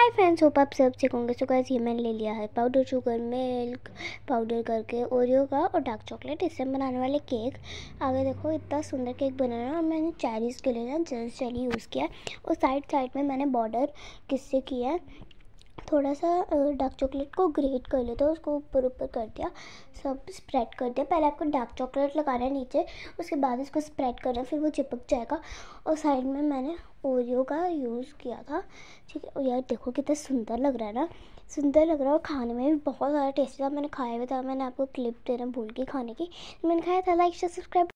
hi friends hope आप सब ठीक होंगे सो गैस ये मैंने ले लिया है पाउडर शुगर मिल्क पाउडर करके ओरियो का और डार्क चॉकलेट इससे बनाने वाले केक आगे देखो इतना सुंदर केक बना रहा है और मैंने चैरीज़ के लिए ना जल्द जल्दी यूज़ किया और साइड साइड में मैंने बॉर्डर किससे किया थोड़ा सा डार्क चॉकलेट को ग्रेट कर लेते हैं उसको ऊपर ऊपर कर दिया सब स्प्रेड कर दिया पहले आपको डार्क चॉकलेट लगाना है नीचे उसके बाद उसको स्प्रेड करना फिर वो चिपक जाएगा और साइड में मैंने ओरियो का यूज़ किया था ठीक है यार देखो कितना सुंदर लग रहा है ना सुंदर लग रहा है और खाने में भी बहुत ज़्यादा टेस्टी था मैंने खाया भी था मैंने आपको क्लिप देना भूल गई खाने की मैंने खाया था लाइक सब्सक्राइब